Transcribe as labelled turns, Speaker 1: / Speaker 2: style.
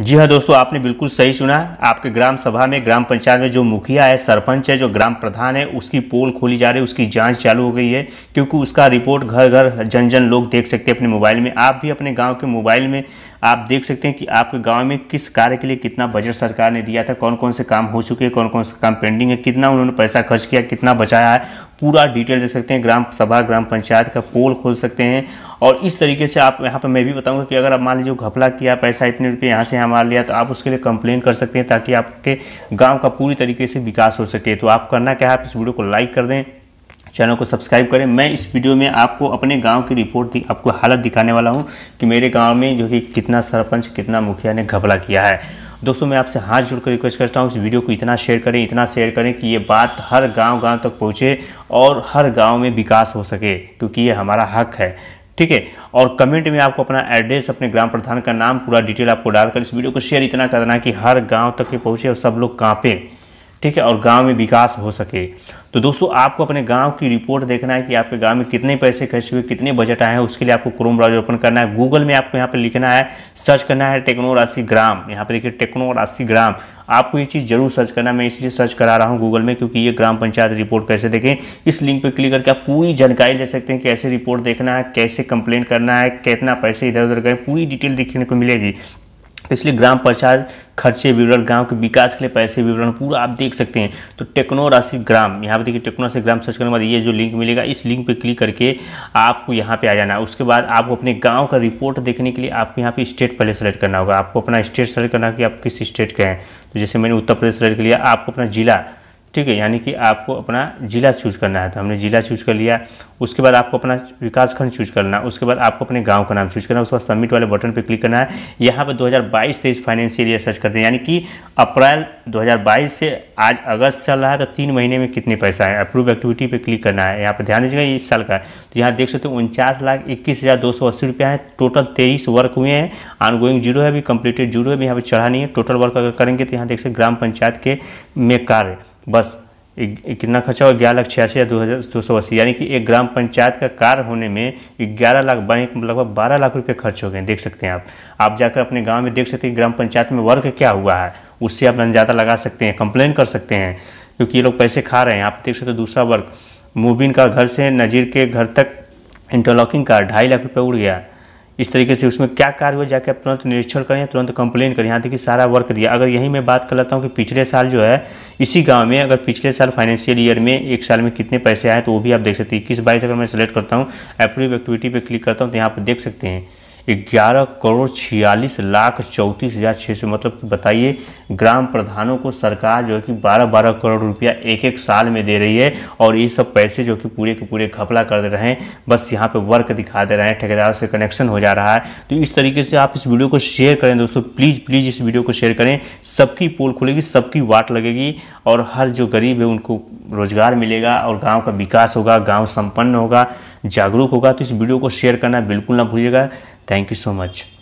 Speaker 1: जी हाँ दोस्तों आपने बिल्कुल सही सुना आपके ग्राम सभा में ग्राम पंचायत में जो मुखिया है सरपंच है जो ग्राम प्रधान है उसकी पोल खोली जा रही है उसकी जांच चालू हो गई है क्योंकि उसका रिपोर्ट घर घर जन जन लोग देख सकते हैं अपने मोबाइल में आप भी अपने गांव के मोबाइल में आप देख सकते हैं कि आपके गांव में किस कार्य के लिए कितना बजट सरकार ने दिया था कौन कौन से काम हो चुके हैं कौन कौन से काम पेंडिंग है कितना उन्होंने पैसा खर्च किया कितना बचाया है पूरा डिटेल देख सकते हैं ग्राम सभा ग्राम पंचायत का पोल खोल सकते हैं और इस तरीके से आप यहाँ पर मैं भी बताऊंगा कि अगर आप मान लीजिए घपला किया पैसा इतने रुपये यहाँ से यहाँ मार लिया तो आप उसके लिए कंप्लेन कर सकते हैं ताकि आपके गाँव का पूरी तरीके से विकास हो सके तो आप करना क्या है आप इस वीडियो को लाइक कर दें चैनल को सब्सक्राइब करें मैं इस वीडियो में आपको अपने गांव की रिपोर्ट आपको हालत दिखाने वाला हूं कि मेरे गांव में जो कि कितना सरपंच कितना मुखिया ने घपला किया है दोस्तों मैं आपसे हाथ जोड़कर रिक्वेस्ट करता हूँ इस वीडियो को इतना शेयर करें इतना शेयर करें कि ये बात हर गाँव गाँव तक पहुँचे और हर गाँव में विकास हो सके क्योंकि ये हमारा हक है ठीक है और कमेंट में आपको अपना एड्रेस अपने ग्राम प्रधान का नाम पूरा डिटेल आपको डालकर इस वीडियो को शेयर इतना करना कि हर गाँव तक ये पहुँचे और सब लोग कांपें ठीक है और गांव में विकास हो सके तो दोस्तों आपको अपने गांव की रिपोर्ट देखना है कि आपके गांव में कितने पैसे खर्च हुए कितने बजट आए हैं उसके लिए आपको क्रोम ब्राउजर ओपन करना है गूगल में आपको यहाँ पर लिखना है सर्च करना है टेक्नो राशि ग्राम यहाँ पे देखिए टेक्नो राशि ग्राम आपको ये चीज़ जरूर सर्च करना मैं इसलिए सर्च करा रहा हूँ गूगल में क्योंकि ये ग्राम पंचायत रिपोर्ट कैसे देखें इस लिंक पर क्लिक करके आप पूरी जानकारी ले सकते हैं कैसे रिपोर्ट देखना है कैसे कंप्लेंट करना है कितना पैसे इधर उधर गए पूरी डिटेल देखने को मिलेगी इसलिए ग्राम पंचायत खर्चे विवरण गांव के विकास के लिए पैसे विवरण पूरा आप देख सकते हैं तो टेक्नो राशि ग्राम यहाँ पर देखिए टेक्नो राशि ग्राम सर्च करने के बाद ये जो लिंक मिलेगा इस लिंक पे क्लिक करके आपको यहाँ पे आ जाना है उसके बाद आपको अपने गांव का रिपोर्ट देखने के लिए आपको यहाँ पे स्टेट पहले सेलेक्ट करना होगा आपको अपना स्टेट सेलेक्ट करना कि आप किस स्टेट के हैं तो जैसे मैंने उत्तर प्रदेश सेलेक्ट किया आपको अपना जिला ठीक है यानी कि आपको अपना ज़िला चूज करना है तो हमने ज़िला चूज कर लिया उसके बाद आपको अपना विकास खंड चूज करना है उसके बाद आपको अपने गांव का नाम चूज करना है उसके बाद सबमिट वाले बटन पर क्लिक करना है यहाँ पर 2022 हज़ार फाइनेंशियल ईयर सर्च करते हैं यानी कि अप्रैल 2022 से आज अगस्त चल रहा है तो तीन महीने में कितने पैसा है अप्रूव एक्टिविटी पर क्लिक करना है यहाँ पर ध्यान दीजिएगा इस साल का तो यहाँ देख सकते हो उनचास लाख इक्कीस हज़ार दो सौ अस्सी रुपया है टोटल तेईस वर्क हुए हैं गोइंग जीरो है अभी कंप्लीटेड जीरो है अभी यहाँ पर चढ़ा नहीं है टोटल वर्क अगर करेंगे तो यहाँ देख सकते ग्राम पंचायत के में कार्य बस कितना खर्चा हुआ ग्यारह लाख छियासी हज़ार दो सौ अस्सी यानी कि एक ग्राम पंचायत का कार्य होने में ग्यारह लाख लगभग बारह लाख रुपए खर्च हो गए देख सकते हैं आप आप जाकर अपने गांव में देख सकते हैं ग्राम पंचायत में वर्क क्या हुआ है उससे आप अंदाजा लगा सकते हैं कंप्लेन कर सकते हैं क्योंकि ये लोग पैसे खा रहे हैं आप देख सकते हो दूसरा वर्क मुबिन का घर से नज़ीर के घर तक इंटरलॉकिंग का ढाई लाख रुपये उड़ गया इस तरीके से उसमें क्या कार्य हुआ जाके आप तुरंत निरीक्षण करें तुरंत कंप्लेन करें यहाँ देखिए सारा वर्क दिया अगर यही मैं बात कर लेता हूँ कि पिछले साल जो है इसी गांव में अगर पिछले साल फाइनेंशियल ईयर में एक साल में कितने पैसे आए तो वो भी आप देख सकते हैं इक्कीस बाईस अगर मैं सेलेक्ट करता हूँ अप्रूव एक्टिविटी पर क्लिक करता हूँ तो यहाँ पर देख सकते हैं ग्यारह करोड़ छियालीस लाख चौंतीस हज़ार छः सौ मतलब कि बताइए ग्राम प्रधानों को सरकार जो है कि बारह बारह करोड़ रुपया एक एक साल में दे रही है और ये सब पैसे जो कि पूरे के पूरे घपला कर दे रहे हैं बस यहाँ पे वर्क दिखा दे रहे हैं ठेकेदार से कनेक्शन हो जा रहा है तो इस तरीके से आप इस वीडियो को शेयर करें दोस्तों प्लीज़ प्लीज़ इस वीडियो को शेयर करें सबकी पोल खुलेगी सबकी वाट लगेगी और हर जो गरीब है उनको रोज़गार मिलेगा और गांव का विकास होगा गांव संपन्न होगा जागरूक होगा तो इस वीडियो को शेयर करना बिल्कुल ना भूलिएगा थैंक यू सो मच